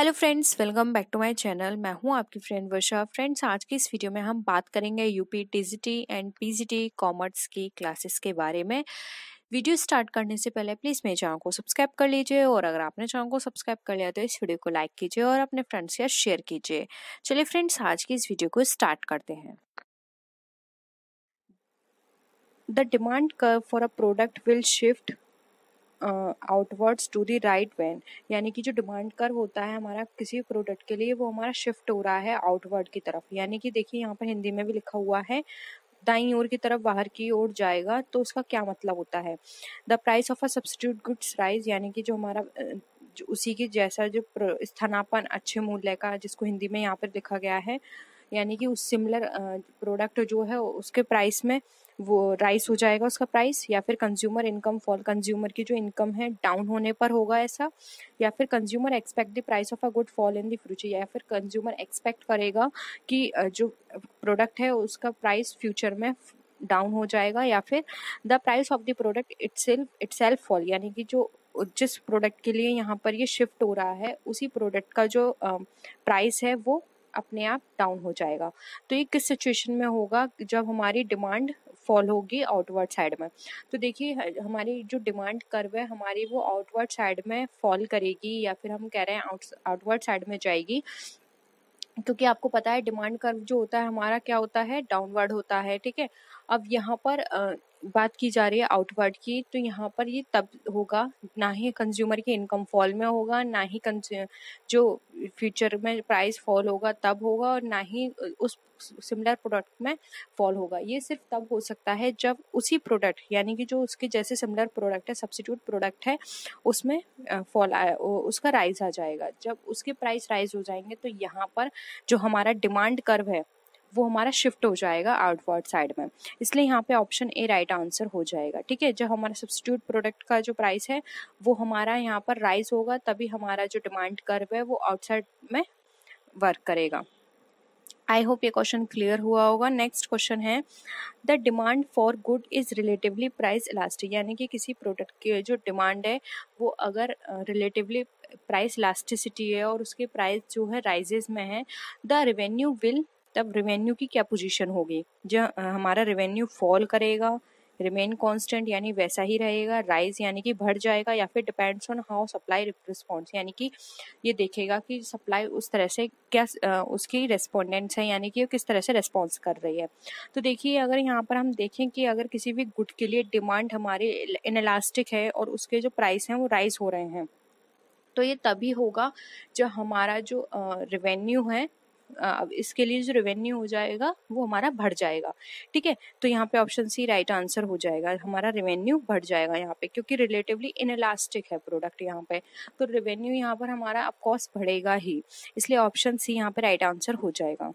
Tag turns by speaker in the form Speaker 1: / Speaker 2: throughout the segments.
Speaker 1: hello friends welcome back to my channel मैं हूं आपकी फ्रेंड वर्षा फ्रेंड्स आज की इस वीडियो में हम बात करेंगे UP TGT and PGT commerce की क्लासेस के बारे में वीडियो स्टार्ट करने से पहले प्लीज़ मेरे चैनल को सब्सक्राइब कर लीजिए और अगर आपने चैनल को सब्सक्राइब कर लिया तो इस वीडियो को लाइक कीजिए और अपने फ्रेंड्स या शेयर कीजिए चलिए फ्रेंड्स आज की इस वीडियो को स्टार्ट करते हैं the demand curve for a product will shift outwards to the right when यानी कि जो डिमांड कर होता है हमारा किसी प्रोडक्ट के लिए वो हमारा शिफ्ट हो रहा है आउटवर्ड की तरफ यानी कि देखिए यहाँ पर हिंदी में भी लिखा हुआ है दाई ओर की तरफ बाहर की ओर जाएगा तो उसका क्या मतलब होता है the price of a substitute goods rise यानी कि जो हमारा जो उसी के जैसा जो स्थानापन अच्छे मूल्य का जिसको हिंदी में यहाँ पर लिखा गया है यानी कि उस सिमिलर प्रोडक्ट जो है उसके प्राइस में वो राइस हो जाएगा उसका प्राइस या फिर कंज्यूमर इनकम फॉल कंज्यूमर की जो इनकम है डाउन होने पर होगा ऐसा या फिर consumer expect the price of a good fall in the future या फिर कंज्यूमर एक्सपेक्ट करेगा कि जो प्रोडक्ट है उसका प्राइस फ्यूचर में डाउन हो जाएगा या फिर the price of the product itself fall यानी कि जो जिस प्रोडक्ट के लिए यहाँ पर ये शिफ्ट हो रहा है उसी प्रोडक्ट का जो प्राइस है वो अपने आप डाउन हो जाएगा तो ये किस सिचुएशन में होगा जब हमारी डिमांड फॉल होगी आउटवर्ड साइड में तो देखिए हमारी जो डिमांड कर्व है हमारी वो आउटवर्ड साइड में फॉल करेगी या फिर हम कह रहे हैं आउटवर्ड साइड में जाएगी क्योंकि आपको पता है डिमांड कर्व जो होता है हमारा क्या होता है डाउनवर्ड होता है ठीक है अब यहाँ पर बात की जा रही है आउटवर्ड की तो यहाँ पर ये तब होगा ना ही कंज्यूमर की इनकम फॉल में होगा ना ही जो फ्यूचर में प्राइस फॉल होगा तब होगा और ना ही उस सिमिलर प्रोडक्ट में फॉल होगा ये सिर्फ तब हो सकता है जब उसी प्रोडक्ट यानी कि जो उसके जैसे सिमिलर प्रोडक्ट है सब्सिट्यूट प्रोडक्ट है उसमें फॉल आया उसका राइज आ जाएगा जब उसके प्राइस राइज हो जाएंगे तो यहाँ पर जो हमारा डिमांड कर्व है वो हमारा शिफ्ट हो जाएगा आउटवर्ड साइड में इसलिए यहाँ पे ऑप्शन ए राइट आंसर हो जाएगा ठीक है जब हमारा सब्सिट्यूट प्रोडक्ट का जो प्राइस है वो हमारा यहाँ पर राइज होगा तभी हमारा जो डिमांड कर्व है वो आउटसाइड में वर्क करेगा आई होप ये क्वेश्चन क्लियर हुआ होगा नेक्स्ट क्वेश्चन है the demand for good is relatively price elastic यानी कि किसी प्रोडक्ट की जो डिमांड है वो अगर रिलेटिवली प्राइस इलास्टिसिटी है और उसके प्राइस जो है राइजेज में है द रेवेन्यू विल तब रेवेन्यू की क्या पोजीशन होगी जब हमारा रेवेन्यू फॉल करेगा रिमेन कांस्टेंट यानी वैसा ही रहेगा राइज यानी कि बढ़ जाएगा या फिर depends on how supply response यानी कि ये देखेगा कि सप्लाई उस तरह से क्या उसकी रेस्पोंडेंट्स है यानी कि किस तरह से रेस्पॉन्स कर रही है तो देखिए अगर यहाँ पर हम देखें कि अगर किसी भी गुड के लिए डिमांड हमारे इनलास्टिक है और उसके जो प्राइस हैं वो राइज हो रहे हैं तो ये तभी होगा जब हमारा जो रेवेन्यू है अब इसके लिए जो रेवेन्यू हो जाएगा वो हमारा बढ़ जाएगा ठीक है तो यहाँ पे ऑप्शन सी राइट आंसर हो जाएगा हमारा रेवेन्यू बढ़ जाएगा यहाँ पे क्योंकि रिलेटिवली इनलास्टिक है प्रोडक्ट यहाँ पे तो रेवेन्यू यहाँ पर हमारा ऑफकोर्स बढ़ेगा ही इसलिए ऑप्शन सी यहाँ पे राइट आंसर हो जाएगा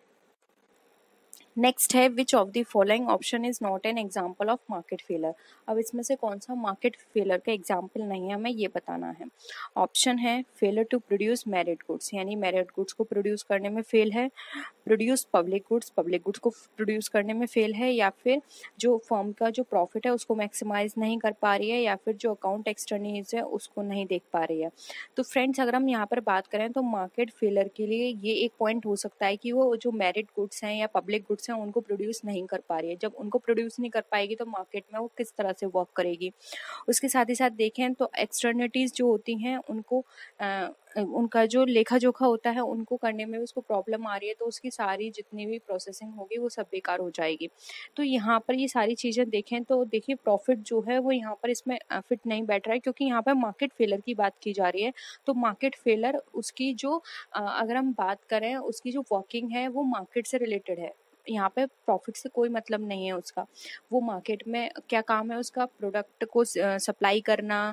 Speaker 1: नेक्स्ट है which of the following option is not an example of market failure अब इसमें से कौन सा मार्केट फेलर का एग्जाम्पल नहीं है हमें ये बताना है ऑप्शन है failure to produce merit goods यानी मेरिट गुड्स को प्रोड्यूस करने में फेल है produce public goods public goods को प्रोड्यूस करने में फेल है या फिर जो फॉर्म का जो प्रॉफिट है उसको मैक्सिमाइज नहीं कर पा रही है या फिर जो अकाउंट एक्सटर्नीज है उसको नहीं देख पा रही है तो फ्रेंड्स अगर हम यहाँ पर बात करें तो मार्केट फेलर के लिए ये एक पॉइंट हो सकता है कि वो जो मेरिट गुड्स हैं या पब्लिक गुड्स प्रोडक्ट्स हैं उनको प्रोड्यूस नहीं कर पा रही है जब उनको प्रोड्यूस नहीं कर पाएगी तो मार्केट में वो किस तरह से वर्क करेगी उसके साथ ही साथ देखें तो एक्सटर्निटीज़ जो होती हैं उनको आ, उनका जो लेखा जोखा होता है उनको करने में उसको प्रॉब्लम आ रही है तो उसकी सारी जितनी भी प्रोसेसिंग होगी वो सब बेकार हो जाएगी तो यहाँ पर ये सारी चीज़ें देखें तो देखिए प्रॉफिट जो है वो यहाँ पर इसमें फिट नहीं बैठ रहा है क्योंकि यहाँ पर मार्केट फेलर की बात की जा रही है तो मार्केट फेलर उसकी जो अगर हम बात करें उसकी जो वॉकिंग है वो मार्केट से रिलेटेड है यहाँ पे प्रॉफिट से कोई मतलब नहीं है उसका वो मार्केट में क्या काम है उसका प्रोडक्ट को सप्लाई uh, करना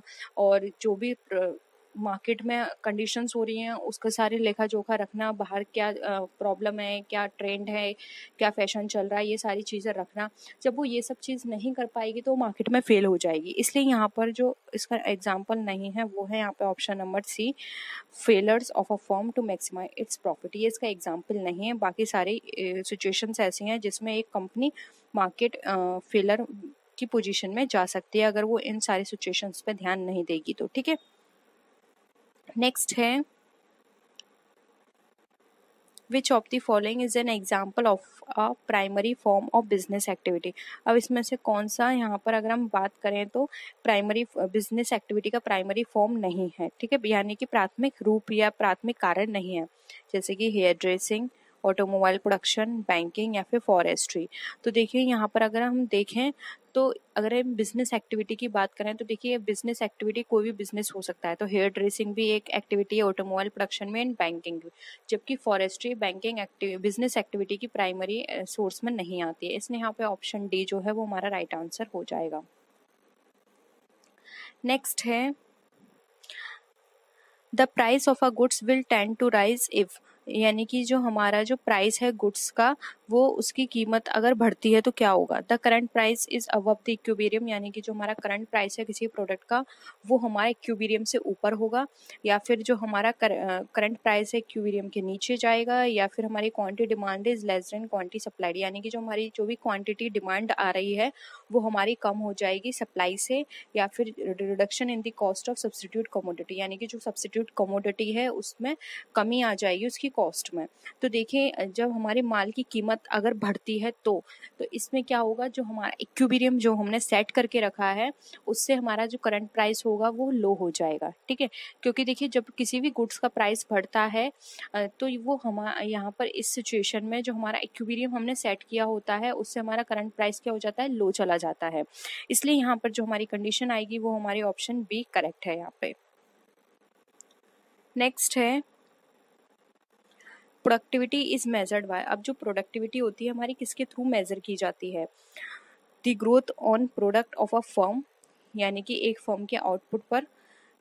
Speaker 1: और जो भी uh, मार्केट में कंडीशंस हो रही हैं उसका सारे लेखा जोखा रखना बाहर क्या प्रॉब्लम है क्या ट्रेंड है क्या फैशन चल रहा है ये सारी चीज़ें रखना जब वो ये सब चीज़ नहीं कर पाएगी तो वो मार्केट में फेल हो जाएगी इसलिए यहाँ पर जो इसका एग्जाम्पल नहीं है वो है यहाँ पर option number C failures of a firm to maximize its profit ये इसका एग्जाम्पल नहीं है बाकी सारी सिचुएशंस ऐसी हैं जिसमें एक कंपनी मार्केट फेलर की पोजीशन में जा सकती है अगर वो इन सारी सिचुएशंस पे ध्यान नहीं देगी तो ठीक है नेक्स्ट है which of the following is an example of a primary form of business activity अब इसमें से कौन सा यहाँ पर अगर हम बात करें तो प्राइमरी बिजनेस एक्टिविटी का प्राइमरी फॉर्म नहीं है ठीक है यानी कि प्राथमिक रूप या प्राथमिक कारण नहीं है जैसे कि hairdressing automobile production banking या फिर फॉरेस्ट्री तो देखिए यहाँ पर अगर हम देखें तो अगर हम बिजनेस एक्टिविटी की बात करें तो देखिए बिजनेस एक्टिविटी कोई भी बिजनेस हो सकता है तो हेयर ड्रेसिंग भी एक एक्टिविटी है ऑटोमोबाइल प्रोडक्शन में एंड बैंकिंग भी जबकि forestry banking active business activity की प्राइमरी सोर्स में नहीं आती है इसलिए यहाँ पे ऑप्शन डी जो है वो हमारा राइट आंसर हो जाएगा नेक्स्ट है the price of a goods will tend to rise if यानी कि जो हमारा जो प्राइस है गुड्स का वो उसकी कीमत अगर बढ़ती है तो क्या होगा the current price is above the equilibrium यानी कि जो हमारा करंट प्राइस है किसी प्रोडक्ट का वो हमारे इक्यूबेरियम से ऊपर होगा या फिर जो हमारा करंट प्राइस है इक्यूबेरियम के नीचे जाएगा या फिर हमारी quantity demand is less than quantity supplied यानी कि जो हमारी जो भी क्वान्टिटी डिमांड आ रही है वो हमारी कम हो जाएगी सप्लाई से या फिर reduction in the cost of substitute commodity यानी कि जो सब्सटीट्यूट कमोडिटी है उसमें कमी आ जाएगी उसकी कॉस्ट में तो देखें जब हमारे माल की कीमत अगर बढ़ती है तो तो इसमें क्या होगा जो हमारा इक्यूबीरियम जो हमने सेट करके रखा है उससे हमारा जो करंट प्राइस होगा वो लो हो जाएगा ठीक है क्योंकि देखिए जब किसी भी गुड्स का प्राइस बढ़ता है तो वो हम यहाँ पर इस सिचुएशन में जो हमारा इक्यूबीरियम हमने सेट किया होता है उससे हमारा करंट प्राइस क्या हो जाता है लो चला जाता है इसलिए यहाँ पर जो हमारी कंडीशन आएगी वो हमारे ऑप्शन बी करेक्ट है यहाँ पे नेक्स्ट है प्रोडक्टिविटी इज मेजर्ड बाय अब जो प्रोडक्टिविटी होती है हमारी किसके थ्रू मेजर की जाती है the growth on product of a firm यानी कि एक फर्म के आउटपुट पर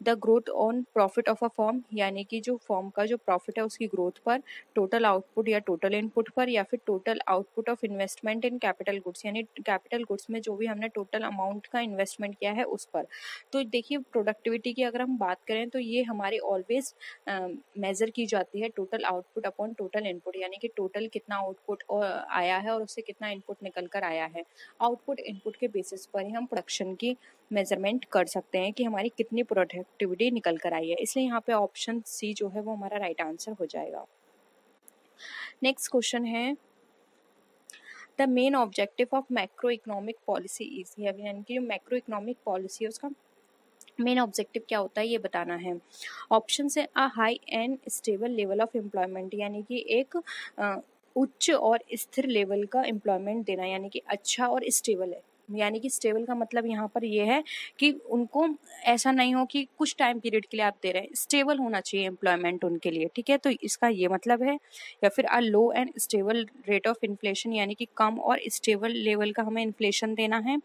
Speaker 1: the growth on profit of a firm यानी कि जो फॉर्म का जो प्रॉफिट है उसकी ग्रोथ पर टोटल आउटपुट या टोटल इनपुट पर या फिर total output of investment in capital goods यानी कैपिटल गुड्स में जो भी हमने टोटल अमाउंट का इन्वेस्टमेंट किया है उस पर तो देखिए प्रोडक्टिविटी की अगर हम बात करें तो ये हमारे ऑलवेज मेज़र की जाती है total output upon total input यानी कि टोटल कितना आउटपुट आया है और उससे कितना इनपुट निकल कर आया है आउटपुट इनपुट के बेसिस पर ही हम प्रोडक्शन की मेज़रमेंट कर सकते हैं कि हमारी कितनी प्रोडक्टिविटी निकल कर आई है इसलिए यहाँ पे ऑप्शन सी जो है वो हमारा राइट आंसर हो जाएगा नेक्स्ट क्वेश्चन है the main objective of macroeconomic policy is यानी कि जो मैक्रो इकोनॉमिक पॉलिसी है उसका मेन ऑब्जेक्टिव क्या होता है ये बताना है ऑप्शन है a high and stable level of employment यानी कि एक उच्च और स्थिर लेवल का एम्प्लॉयमेंट देना यानी कि अच्छा और स्टेबल है यानी कि स्टेबल का मतलब यहाँ पर यह है कि उनको ऐसा नहीं हो कि कुछ टाइम पीरियड के लिए आप दे रहे हैं स्टेबल होना चाहिए एम्प्लॉयमेंट उनके लिए ठीक है तो इसका ये मतलब है या फिर a low and stable rate of inflation यानी कि कम और स्टेबल लेवल का हमें इन्फ्लेशन देना है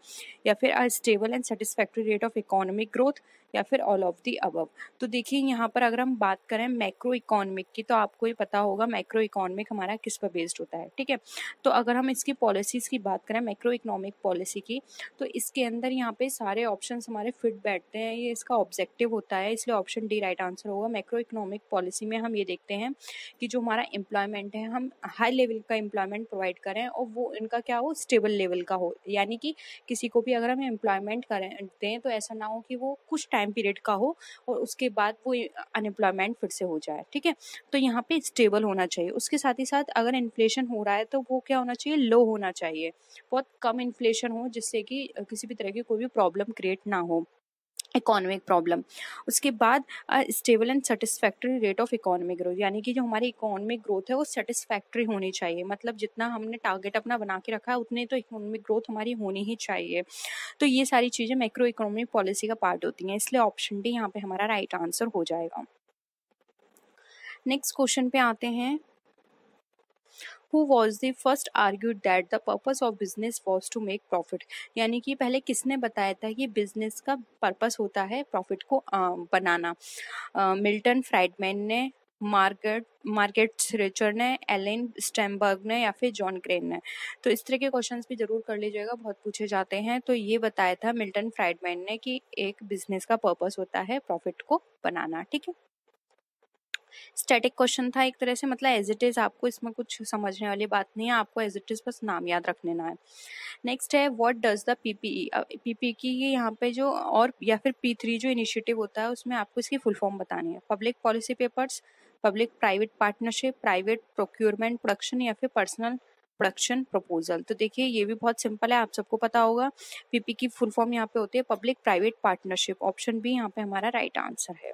Speaker 1: या फिर a stable and satisfactory rate of economic growth या फिर ऑल ऑफ दी अबव तो देखिए यहाँ पर अगर हम बात करें मैक्रो इकोनॉमिक की तो आपको ही पता होगा मैक्रो इकोनॉमिक हमारा किस पर बेस्ड होता है ठीक है तो अगर हम इसकी पॉलिसीज़ की बात करें मैक्रो इकोनॉमिक पॉलिसी की तो इसके अंदर यहाँ पे सारे ऑप्शन हमारे फिट बैठते हैं ये इसका ऑब्जेक्टिव होता है इसलिए ऑप्शन डी राइट आंसर होगा मैक्रो इकोनॉमिक पॉलिसी में हम ये देखते हैं कि जो हमारा एम्प्लॉयमेंट है हम हाई लेवल का एम्प्लॉयमेंट प्रोवाइड करें और वो इनका क्या हो स्टेबल लेवल का हो यानी कि किसी को भी अगर हम एम्प्लॉयमेंट करें दें तो ऐसा ना हो कि वो कुछ टाइम पीरियड का हो और उसके बाद वो अनएम्प्लॉयमेंट फिर से हो जाए ठीक है तो यहाँ पे स्टेबल होना चाहिए उसके साथ ही साथ अगर इन्फ्लेशन हो रहा है तो वो क्या होना चाहिए लो होना चाहिए बहुत कम इन्फ्लेशन हो जिससे कि किसी भी तरह की कोई भी प्रॉब्लम क्रिएट ना हो इकोनॉमिक प्रॉब्लम उसके बाद stable and satisfactory rate of economic growth यानी कि जो हमारी इकोनॉमिक ग्रोथ है वो सेटिस्फैक्ट्री होनी चाहिए मतलब जितना हमने टारगेट अपना बना के रखा है उतने तो इकोनॉमिक ग्रोथ हमारी होनी ही चाहिए तो ये सारी चीज़ें मैक्रो इकोनॉमिक पॉलिसी का पार्ट होती हैं इसलिए ऑप्शन डी यहाँ पे हमारा राइट right आंसर हो जाएगा नेक्स्ट क्वेश्चन पे आते हैं who was the first argued that the purpose of business was to make profit यानी कि पहले किसने बताया था कि बिजनेस का पर्पज़ होता है प्रॉफिट को बनाना मिल्टन फ्राइडमैन ने मार्केट मार्केट रिचर ने एलेन स्टेमबर्ग ने या फिर जॉन क्रेन ने तो इस तरह के क्वेश्चंस भी ज़रूर कर लीजिएगा बहुत पूछे जाते हैं तो ये बताया था मिल्टन फ्राइडमैन ने कि एक बिजनेस का पर्पस होता है प्रॉफिट को बनाना ठीक है स्टैटिक क्वेश्चन था एक तरह से मतलब एज इट इज़ आपको इसमें कुछ समझने वाली बात नहीं है आपको एज इट इज़ बस नाम याद रख लेना है नेक्स्ट है what does the PPE PP की ये यहाँ पे जो और या फिर पी थ्री जो इनिशिएटिव होता है उसमें आपको इसकी फुल फॉर्म बतानी है public policy papers public private partnership private procurement production या फिर पर्सनल प्रोडक्शन प्रपोजल तो देखिए ये भी बहुत सिंपल है आप सबको पता होगा पीपी e की फुल फॉर्म यहाँ पे होती है public private partnership option B यहाँ पे हमारा राइट आंसर है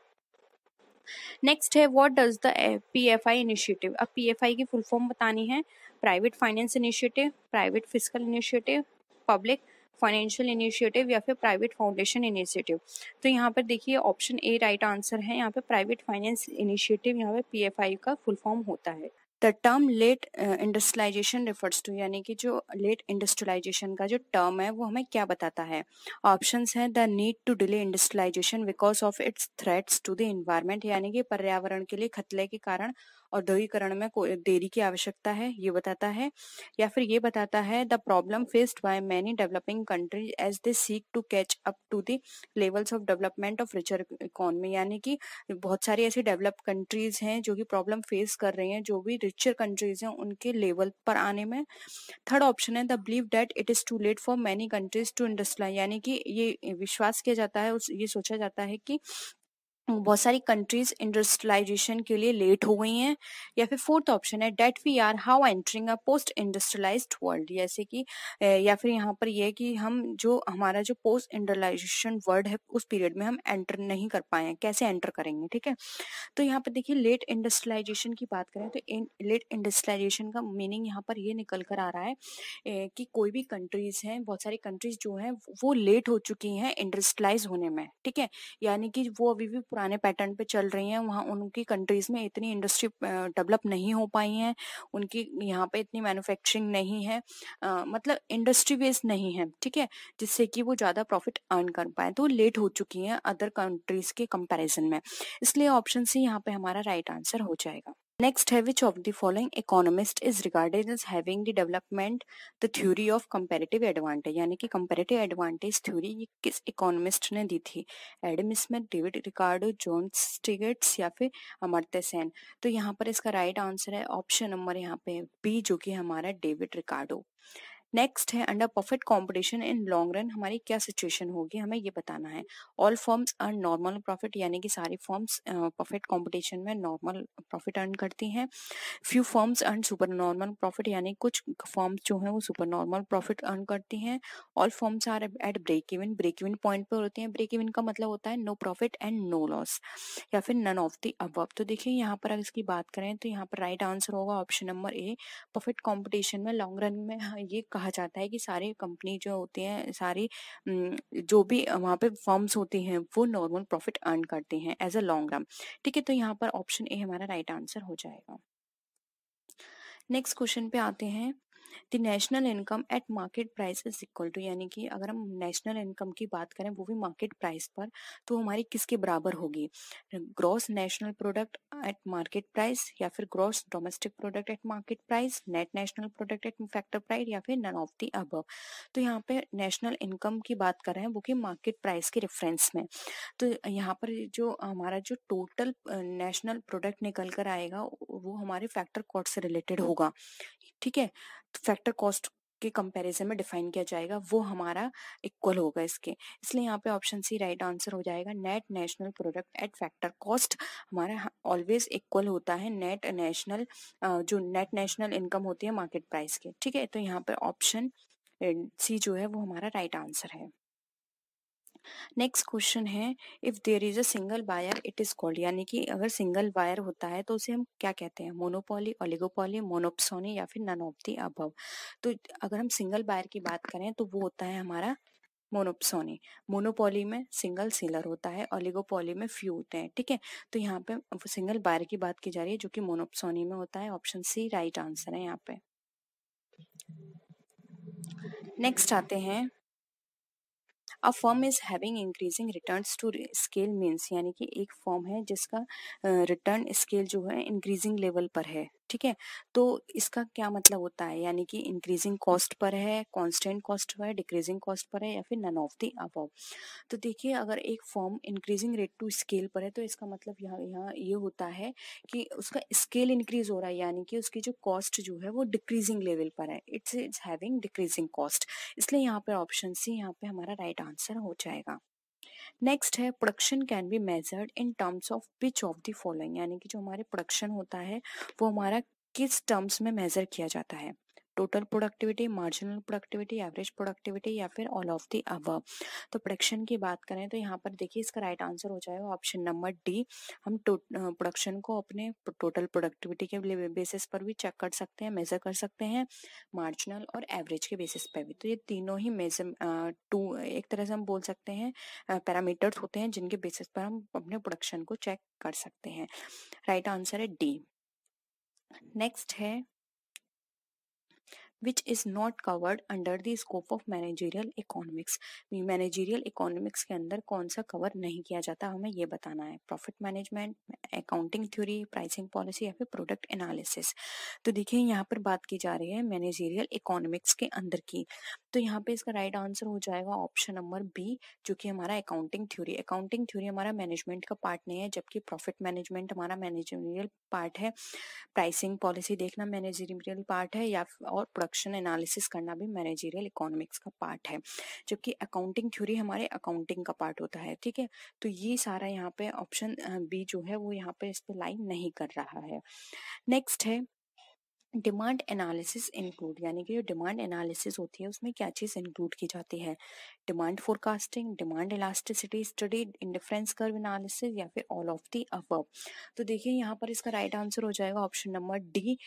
Speaker 1: नेक्स्ट है what does the PFI initiative अब पीएफआई की फुल फॉर्म बतानी है private finance initiative private physical initiative public financial initiative या फिर प्राइवेट फाउंडेशन इनिशिएटिव तो यहाँ पर देखिए ऑप्शन ए राइट आंसर है यहाँ पे प्राइवेट फाइनेंस इनिशिएटिव यहाँ पे पी का फुल फॉर्म होता है the term late industrialization refers to यानी कि जो लेट इंडस्ट्रियलाइजेशन का जो टर्म है वो हमें क्या बताता है ऑप्शंस हैं the need to delay industrialization because of its threats to the environment यानी कि पर्यावरण के लिए खतले के कारण औद्योगिकरण में देरी की आवश्यकता है ये बताता है या फिर ये बताता है the problem faced by many developing countries as they seek to catch up to the levels of development of richer economy यानी कि बहुत सारी ऐसी डेवलप कंट्रीज हैं जो कि प्रॉब्लम फेस कर रही हैं जो भी रिचर कंट्रीज हैं उनके लेवल पर आने में थर्ड ऑप्शन है the believe that it is too late for many countries to industrialize यानी कि ये विश्वास किया जाता है उस ये सोचा जाता है कि बहुत सारी कंट्रीज इंडस्ट्रियलाइजेशन के लिए लेट हो गई हैं या फिर फोर्थ ऑप्शन है that we are now entering a post industrialize world जैसे कि या फिर यहाँ पर यह कि हम जो हमारा जो पोस्ट इंडस्ट्रियलाइजेशन वर्ल्ड है उस पीरियड में हम एंटर नहीं कर पाए हैं कैसे एंटर करेंगे ठीक है तो यहाँ पर देखिए लेट इंडस्ट्रियलाइजेशन की बात करें तो इन, लेट इंडस्ट्रियलाइजेशन का मीनिंग यहाँ पर ये निकल कर आ रहा है कि कोई भी कंट्रीज हैं बहुत सारी कंट्रीज जो हैं वो लेट हो चुकी हैं इंडस्ट्रियलाइज होने में ठीक है यानी कि वो अभी भी पुराने पैटर्न पे चल रही हैं वहाँ उनकी कंट्रीज़ में इतनी इंडस्ट्री डेवलप नहीं हो पाई हैं उनकी यहाँ पे इतनी मैन्युफैक्चरिंग नहीं है आ, मतलब इंडस्ट्री बेस नहीं है ठीक है जिससे कि वो ज़्यादा प्रॉफिट अर्न कर पाए तो लेट हो चुकी हैं अदर कंट्रीज़ के कंपेरिजन में इसलिए ऑप्शन सी यहाँ पर हमारा राइट right आंसर हो जाएगा Next है which of the following economist is regarded as having the development the theory of comparative advantage यानी कि comparative advantage theory ये किस economist ने दी थी Adam Smith David Ricardo John Stiglitz या फिर अमर्त्य सेन तो यहाँ पर इसका राइट right आंसर है ऑप्शन नंबर यहाँ पे बी जो कि हमारा डेविड रिकार्डो नेक्स्ट है under perfect competition in long run हमारी क्या सिचुएशन होगी हमें ये बताना है all firms earn normal profit यानी कि सारी फॉर्म्स परफेक्ट कंपटीशन में नॉर्मल प्रॉफिट अर्न करती हैं few firms earn super normal profit यानी कुछ फॉर्म्स जो हैं वो सुपर नॉर्मल प्रॉफिट अर्न करती हैं all firms are at break even break even point पर होती हैं ब्रेक इवन का मतलब होता है no profit and no loss या फिर नन ऑफ दी अब तो देखिए यहाँ पर अगर इसकी बात करें तो यहाँ पर राइट आंसर होगा option number A perfect competition में लॉन्ग रन में हाँ, ये कहा कहा जाता है कि सारी कंपनी जो होती हैं सारी जो भी वहाँ पे फर्म्स होती हैं वो नॉर्मल प्रॉफिट अर्न करते हैं एज अ लॉन्ग रन ठीक है तो यहाँ पर ऑप्शन ए हमारा राइट आंसर हो जाएगा नेक्स्ट क्वेश्चन पे आते हैं the national income at market price is equal to यानी कि अगर हम नेशनल इनकम की बात करें वो भी मार्केट प्राइस पर तो हमारी किसके बराबर होगी gross national product at market price या फिर gross domestic product at market price net national product at factor price या फिर नन ऑफ दी अब तो यहाँ पे नेशनल इनकम की बात कर रहे हैं वो कि मार्केट प्राइस के रेफरेंस में तो यहाँ पर जो हमारा जो टोटल नेशनल प्रोडक्ट निकल कर आएगा वो हमारे फैक्टर कॉट से रिलेटेड होगा ठीक है फैक्टर कॉस्ट के कंपैरिजन में डिफाइन किया जाएगा वो हमारा इक्वल होगा इसके इसलिए यहाँ पे ऑप्शन सी राइट आंसर हो जाएगा net national product at factor cost हमारा ऑलवेज इक्वल होता है नेट नेशनल जो नेट नेशनल इनकम होती है मार्केट प्राइस के ठीक है तो यहाँ पे ऑप्शन सी जो है वो हमारा राइट right आंसर है नेक्स्ट क्वेश्चन है if there is a single buyer it is called यानी कि अगर सिंगल बायर होता है तो उसे हम क्या कहते हैं मोनोपोली ऑलिगोपोली मोनोपसोनी या फिर नन ऑफ दी अबव तो अगर हम सिंगल बायर की बात करें तो वो होता है हमारा मोनोपसोनी मोनोपोली में सिंगल सेलर होता है ऑलिगोपोली में फ्यू होते हैं ठीक है तो यहाँ पे सिंगल बायर की बात की जा रही है जो कि मोनोपसोनी में होता है ऑप्शन सी राइट आंसर है यहाँ पे नेक्स्ट आते हैं a firm is having increasing return to scale means यानी कि एक फॉर्म है जिसका रिटर्न स्केल जो है इंक्रीजिंग लेवल पर है ठीक है तो इसका क्या मतलब होता है यानी कि इंक्रीजिंग कॉस्ट पर है कॉन्स्टेंट कॉस्ट पर है डिक्रीजिंग कॉस्ट पर है या फिर नन ऑफ दी अब तो देखिए अगर एक firm increasing rate to scale पर है तो इसका मतलब यहाँ यहाँ ये होता है कि उसका स्केल इंक्रीज हो रहा है यानी कि उसकी जो कॉस्ट जो है वो डिक्रीजिंग लेवल पर है its its having decreasing cost इसलिए यहाँ पर ऑप्शन सी यहाँ पे हमारा राइट right आंसर हो जाएगा नेक्स्ट है production can be measured in terms of which of the following यानी कि जो हमारे प्रोडक्शन होता है वो हमारा किस टर्म्स में मेजर किया जाता है total productivity marginal productivity average productivity या फिर ऑल ऑफ दी अब तो प्रोडक्शन की बात करें तो यहाँ पर देखिए इसका राइट आंसर हो जाएगा ऑप्शन नंबर डी हम प्रोडक्शन को अपने टोटल प्रोडक्टिविटी के बेसिस पर भी चेक कर सकते हैं मेजर कर सकते हैं मार्जिनल और एवरेज के बेसिस पर भी तो ये तीनों ही मेजर टू एक तरह से हम बोल सकते हैं पैरामीटर्स होते हैं जिनके बेसिस पर हम अपने प्रोडक्शन को चेक कर सकते हैं राइट आंसर है डी नेक्स्ट है which is not covered under the scope of managerial economics managerial economics के अंदर कौन सा कवर नहीं किया जाता हमें ये बताना है profit management accounting theory pricing policy या फिर प्रोडक्ट एनालिसिस तो देखिए यहाँ पर बात की जा रही है मैनेजेरियल इकोनॉमिक्स के अंदर की तो यहाँ पे इसका राइट आंसर हो जाएगा ऑप्शन नंबर बी जो कि हमारा अकाउंटिंग थ्योरी अकाउंटिंग थ्योरी हमारा मैनेजमेंट का पार्ट नहीं है जबकि प्रॉफिट मैनेजमेंट हमारा मैनेजरियल पार्ट है प्राइसिंग पॉलिसी देखना मैनेजरियल पार्ट है या और प्रोडक्ट प्रोडक्शन एनालिसिस करना भी मैनेजीरियल इकोनॉमिक्स का पार्ट है जबकि अकाउंटिंग थ्योरी हमारे अकाउंटिंग का पार्ट होता है ठीक है तो ये सारा यहाँ पे ऑप्शन बी जो है वो यहाँ पे इस पर लाइन नहीं कर रहा है नेक्स्ट है डिमांड एनालिसिस इंक्लूड यानी कि जो डिमांड एनालिसिस होती है उसमें क्या चीज़ इंक्लूड की जाती है demand forecasting demand elasticity study indifference curve analysis या फिर ऑल ऑफ दी अबव तो देखिए यहाँ पर इसका राइट right आंसर हो जाएगा option number D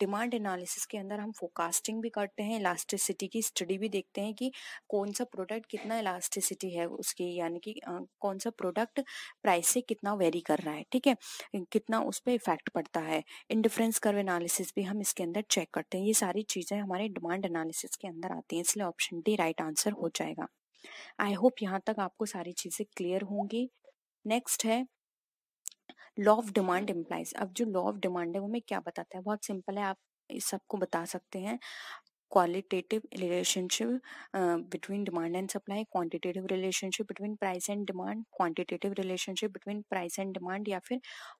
Speaker 1: demand analysis के अंदर हम फोकास्टिंग भी करते हैं इलास्टिसिटी की स्टडी भी देखते हैं कि कौन सा प्रोडक्ट कितना इलास्टिसिटी है उसकी यानी कि कौन सा प्रोडक्ट प्राइस से कितना वेरी कर रहा है ठीक है कितना उस पर इफेक्ट पड़ता है इंडिफरेंस कर्व एनालिसिस भी हम इसके अंदर चेक करते हैं ये सारी चीज़ें हमारे डिमांड एनालिसिस के अंदर आती हैं इसलिए ऑप्शन डी राइट आंसर हो जाएगा आई होप यहाँ तक आपको सारी चीज़ें क्लियर होंगी नेक्स्ट है लॉ ऑफ डिमांड इम्प्लाइज अब जो लॉ ऑफ डिमांड है वो हमें क्या बताता है बहुत सिंपल है आप इस सबको बता सकते हैं qualitative relationship between demand and supply quantitative relationship between price and demand quantitative relationship between price and demand या फिर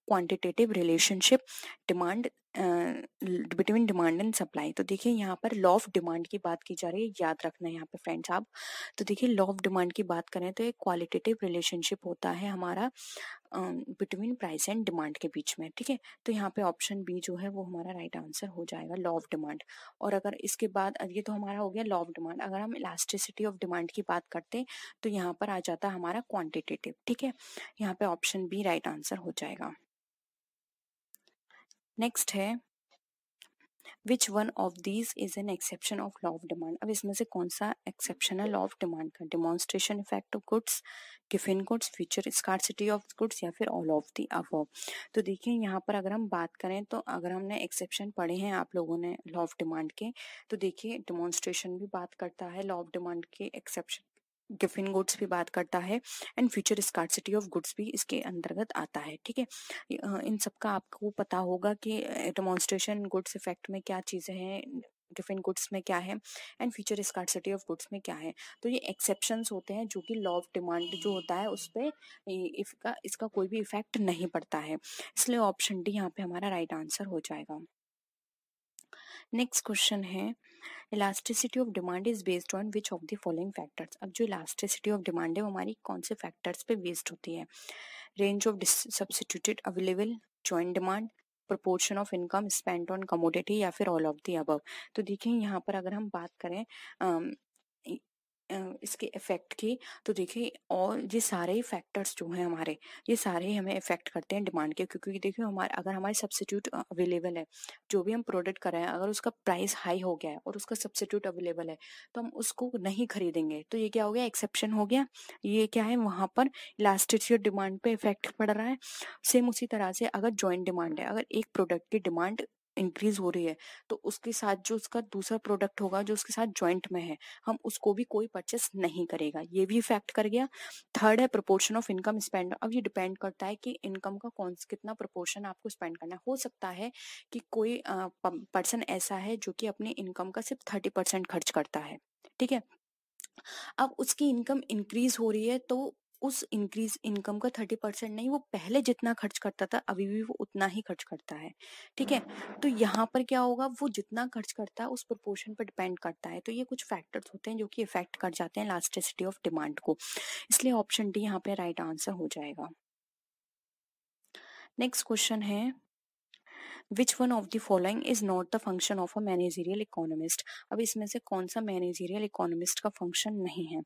Speaker 1: quantitative relationship demand between demand and supply तो देखिए यहाँ पर लॉ ऑफ डिमांड की बात की जा रही है याद रखना है यहाँ पे फ्रेंड्स आप तो देखिए लॉ ऑफ डिमांड की बात करें तो एक क्वालिटेटिव रिलेशनशिप होता है हमारा बिटवीन प्राइस एंड डिमांड के बीच में ठीक है तो यहाँ पे ऑप्शन बी जो है वो हमारा राइट right आंसर हो जाएगा लॉ ऑफ डिमांड और अगर इसके बाद ये तो हमारा हो गया लॉ ऑफ डिमांड अगर हम इलास्टिसिटी ऑफ डिमांड की बात करते तो यहाँ पर आ जाता हमारा क्वान्टिटेटिव ठीक है यहाँ पे ऑप्शन बी राइट आंसर हो जाएगा नेक्स्ट है which one of these is an exception of law of demand अब इसमें से कौन सा एक्सेप्शन है लॉ ऑफ डिमांड का demonstration effect of goods Giffen goods future scarcity of goods या फिर ऑल ऑफ दी अबव तो देखिए यहाँ पर अगर हम बात करें तो अगर हमने एक्सेप्शन पढ़े हैं आप लोगों ने लॉ ऑफ डिमांड के तो देखिए डिमॉन्स्ट्रेशन भी बात करता है लॉ ऑफ डिमांड के एक्सेप्शन गिफिन गुड्स भी बात करता है and future city of goods भी इसके अंतर्गत आता है ठीक है इन सब का आपको पता होगा कि डेमोन्स्ट्रेशन गुड्स इफेक्ट में क्या चीज़ें हैं गिफिन गुड्स में क्या है and future city of goods में क्या है तो ये एक्सेप्शन होते हैं जो कि लॉ ऑफ डिमांड जो होता है उस पर इसका इसका कोई भी इफेक्ट नहीं पड़ता है इसलिए ऑप्शन डी यहाँ पे हमारा राइट right आंसर हो जाएगा नेक्स्ट क्वेश्चन है elasticity of demand is based on which of the following factors अब जो इलास्टिसिटी ऑफ डिमांड है वो हमारी कौन से फैक्टर्स पे बेस्ड होती है range of substituted available joint demand proportion of income spend on commodity या फिर ऑल ऑफ दी अबव तो देखिए यहाँ पर अगर हम बात करें इसके इफ़ेक्ट की तो देखिए और ये सारे ही फैक्टर्स जो हैं हमारे ये सारे ही हमें इफ़ेक्ट करते हैं डिमांड के क्योंकि देखिए हमारे अगर हमारे सब्सिट्यूट अवेलेबल है जो भी हम प्रोडक्ट कर रहे हैं अगर उसका प्राइस हाई हो गया है और उसका सब्सिट्यूट अवेलेबल है तो हम उसको नहीं खरीदेंगे तो ये क्या हो गया एक्सेप्शन हो गया ये क्या है वहाँ पर और डिमांड पर इफेक्ट पड़ रहा है सेम उसी तरह से अगर ज्वाइंट डिमांड है अगर एक प्रोडक्ट की डिमांड इंक्रीज हो रही है तो उसके साथ जो उसका दूसरा प्रोडक्ट होगा जो उसके साथ ज्वाइंट में है हम उसको भी कोई परचेस नहीं करेगा ये भी इफेक्ट कर गया थर्ड है प्रोपोर्शन ऑफ इनकम स्पेंड अब ये डिपेंड करता है कि इनकम का कौन कितना प्रोपोर्शन आपको स्पेंड करना है हो सकता है कि कोई पर्सन ऐसा है जो कि अपने इनकम का सिर्फ थर्टी परसेंट खर्च करता है ठीक है अब उसकी इनकम इंक्रीज हो रही है तो उस इंक्रीज इनकम का थर्टी परसेंट नहीं वो पहले जितना खर्च करता था अभी भी वो उतना ही खर्च करता है ठीक है तो यहाँ पर क्या होगा वो जितना खर्च करता है उस प्रोपोर्शन पर डिपेंड करता है तो ये कुछ फैक्टर्स होते हैं जो कि इफेक्ट कर जाते हैं लास्टिसिटी ऑफ डिमांड को इसलिए ऑप्शन डी यहाँ पे राइट आंसर हो जाएगा नेक्स्ट क्वेश्चन है which one of the following is not the function of a managerial economist अब इसमें से कौन सा मैनेजरियल इकोनॉमिस्ट का फंक्शन नहीं है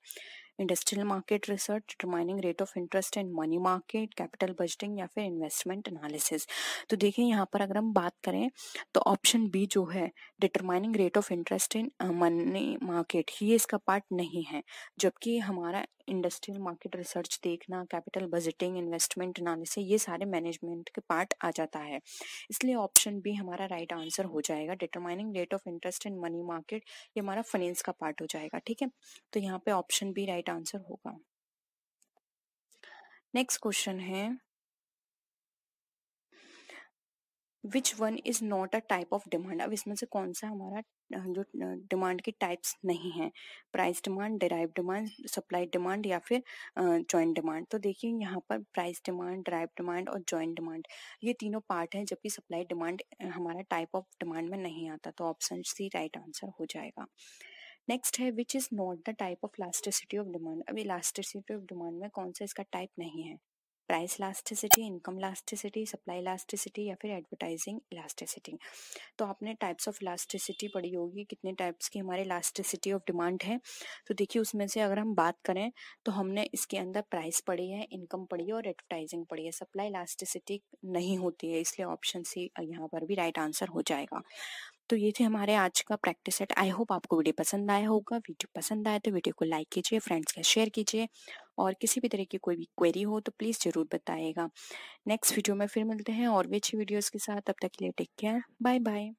Speaker 1: industrial market research determining rate of interest and money market capital budgeting या फिर इन्वेस्टमेंट एनालिसिस तो देखिए यहाँ पर अगर हम बात करें तो ऑप्शन बी जो है determining rate of interest in money market ये इसका पार्ट नहीं है जबकि हमारा इंडस्ट्रियल मार्केट रिसर्च देखना कैपिटल बजटिंग इन्वेस्टमेंट एनालिसिस ये सारे मैनेजमेंट के पार्ट आ जाता है इसलिए ऑप्शन बी हमारा राइट right आंसर हो जाएगा determining rate of interest in money market ये हमारा फाइनेंस का पार्ट हो जाएगा ठीक है तो यहाँ पे ऑप्शन बी राइट आंसर होगा नेक्स्ट क्वेश्चन है which one is not a type of demand अब इसमें से कौन सा हमारा जो डिमांड की टाइप्स नहीं है price demand derive demand supply demand या फिर जॉइंट डिमांड तो देखिए यहाँ पर प्राइस डिमांड डिराइव डिमांड और जॉइंट डिमांड ये तीनों पार्ट हैं जबकि सप्लाई डिमांड हमारा टाइप ऑफ डिमांड में नहीं आता तो ऑप्शन सी राइट आंसर हो जाएगा नेक्स्ट है which is not the type of elasticity of demand अब इलास्टिसिटी ऑफ डिमांड में कौन सा इसका टाइप नहीं है price elasticity income elasticity supply elasticity या फिर एडवर्टाइजिंग इलास्टिसिटी तो आपने टाइप्स ऑफ इलास्टिसिटी पढ़ी होगी कितने टाइप्स की हमारे इलास्टिसिटी ऑफ डिमांड है तो देखिए उसमें से अगर हम बात करें तो हमने इसके अंदर प्राइस पढ़ी है इनकम पढ़ी है और एडवर्टाइजिंग पढ़ी है सप्लाई इलास्टिसिटी नहीं होती है इसलिए ऑप्शन सी यहाँ पर भी राइट आंसर हो जाएगा तो ये थे हमारे आज का प्रैक्टिस सेट आई होप आपको वीडियो पसंद आया होगा वीडियो पसंद आया तो वीडियो को लाइक कीजिए फ्रेंड्स का शेयर कीजिए और किसी भी तरह की कोई भी क्वेरी हो तो प्लीज़ ज़रूर बताएगा नेक्स्ट वीडियो में फिर मिलते हैं और भी अच्छी वीडियोज़ के साथ तब तक के लिए टेक केयर बाय बाय